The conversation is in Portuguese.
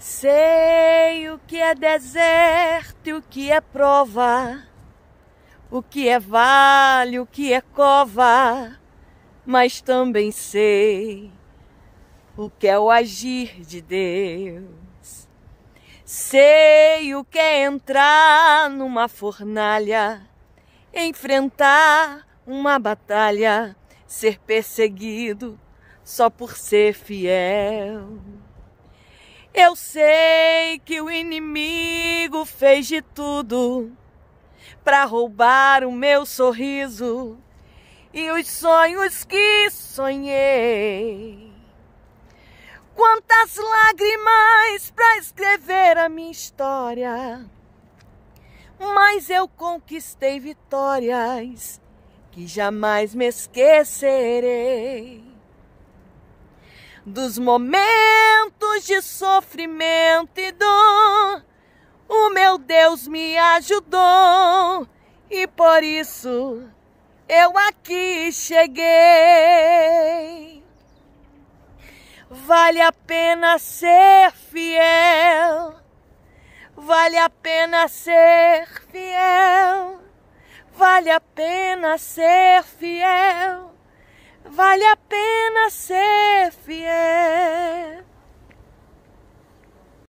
Sei o que é deserto e o que é prova, o que é vale, o que é cova, mas também sei o que é o agir de Deus. Sei o que é entrar numa fornalha, enfrentar uma batalha, ser perseguido só por ser fiel. Eu sei que o inimigo fez de tudo para roubar o meu sorriso e os sonhos que sonhei. Quantas lágrimas para escrever a minha história, mas eu conquistei vitórias que jamais me esquecerei. Dos momentos anos de sofrimento e dor, o meu Deus me ajudou e por isso eu aqui cheguei. Vale a pena ser fiel, vale a pena ser fiel, vale a pena ser fiel vale a pena ser fiel.